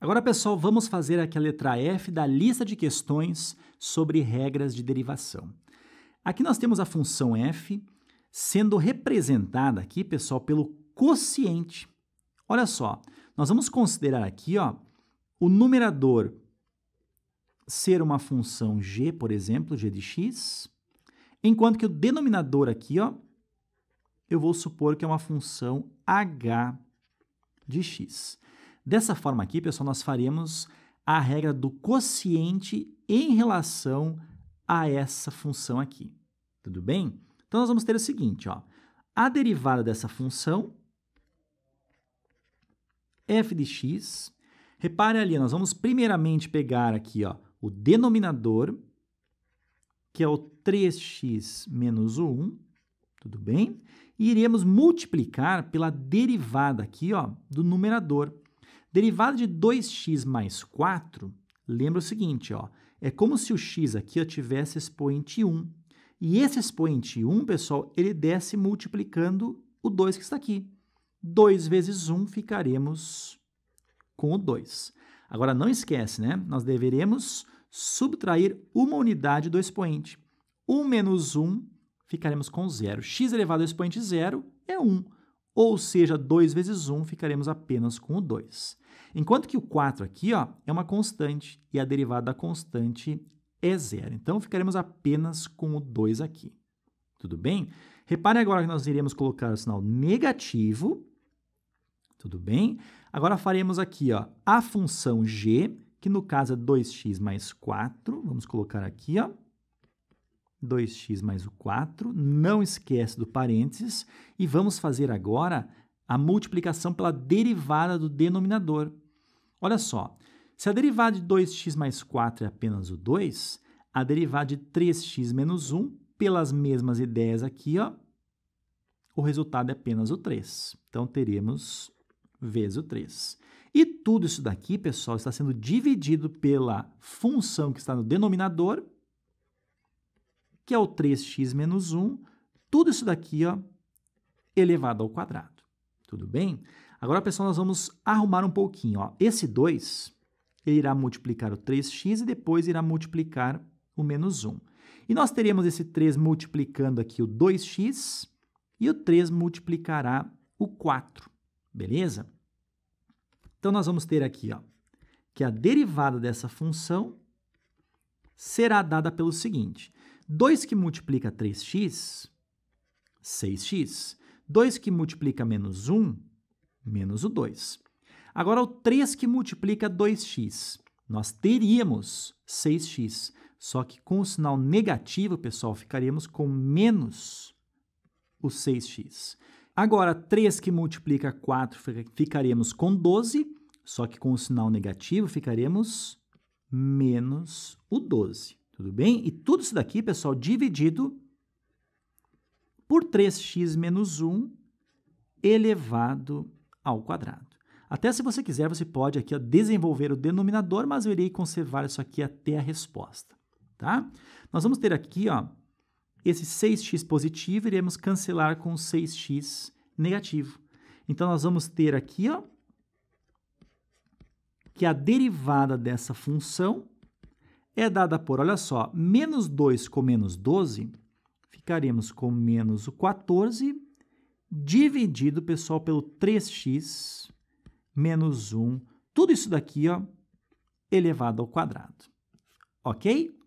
Agora, pessoal, vamos fazer aqui a letra F da lista de questões sobre regras de derivação. Aqui nós temos a função f sendo representada aqui, pessoal, pelo quociente. Olha só, nós vamos considerar aqui ó, o numerador ser uma função g, por exemplo, g de x, enquanto que o denominador aqui ó, eu vou supor que é uma função h de x. Dessa forma aqui, pessoal, nós faremos a regra do quociente em relação a essa função aqui. Tudo bem? Então, nós vamos ter o seguinte, ó. A derivada dessa função, f de x, repare ali, nós vamos primeiramente pegar aqui ó, o denominador, que é o 3x menos o 1, tudo bem? E iremos multiplicar pela derivada aqui ó, do numerador. Derivada de 2x mais 4, lembra o seguinte, ó, é como se o x aqui ó, tivesse expoente 1. E esse expoente 1, pessoal, ele desce multiplicando o 2 que está aqui. 2 vezes 1 ficaremos com o 2. Agora, não esquece, né? Nós deveremos subtrair uma unidade do expoente. 1 menos 1 ficaremos com zero. x elevado ao expoente zero é 1, ou seja, 2 vezes 1 ficaremos apenas com o 2. Enquanto que o 4 aqui ó, é uma constante e a derivada da constante é zero. Então, ficaremos apenas com o 2 aqui. Tudo bem? Repare agora que nós iremos colocar o sinal negativo. Tudo bem? Agora faremos aqui ó, a função g, que no caso é 2x mais 4. Vamos colocar aqui. Ó. 2x mais o 4, não esquece do parênteses, e vamos fazer agora a multiplicação pela derivada do denominador. Olha só, se a derivada de 2x mais 4 é apenas o 2, a derivada de 3x menos 1, pelas mesmas ideias aqui, ó, o resultado é apenas o 3. Então, teremos vezes o 3. E tudo isso daqui, pessoal, está sendo dividido pela função que está no denominador que é o 3x menos 1, tudo isso daqui ó, elevado ao quadrado. Tudo bem? Agora, pessoal, nós vamos arrumar um pouquinho. Ó. Esse 2 ele irá multiplicar o 3x e depois irá multiplicar o menos 1. E nós teremos esse 3 multiplicando aqui o 2x e o 3 multiplicará o 4, beleza? Então, nós vamos ter aqui ó, que a derivada dessa função será dada pelo seguinte. 2 que multiplica 3x, 6x. 2 que multiplica menos 1, menos o 2. Agora, o 3 que multiplica 2x. Nós teríamos 6x, só que com o sinal negativo, pessoal, ficaríamos com menos o 6x. Agora, 3 que multiplica 4, ficaremos com 12, só que com o sinal negativo, ficaremos menos o 12. Tudo bem? E tudo isso daqui, pessoal, dividido por 3x menos 1 elevado ao quadrado. Até se você quiser, você pode aqui ó, desenvolver o denominador, mas eu irei conservar isso aqui até a resposta. Tá? Nós vamos ter aqui ó, esse 6x positivo, iremos cancelar com 6x negativo. Então, nós vamos ter aqui ó, que a derivada dessa função é dada por, olha só, menos 2 com menos 12, ficaremos com menos o 14, dividido, pessoal, pelo 3x menos 1. Tudo isso daqui, ó, elevado ao quadrado. Ok?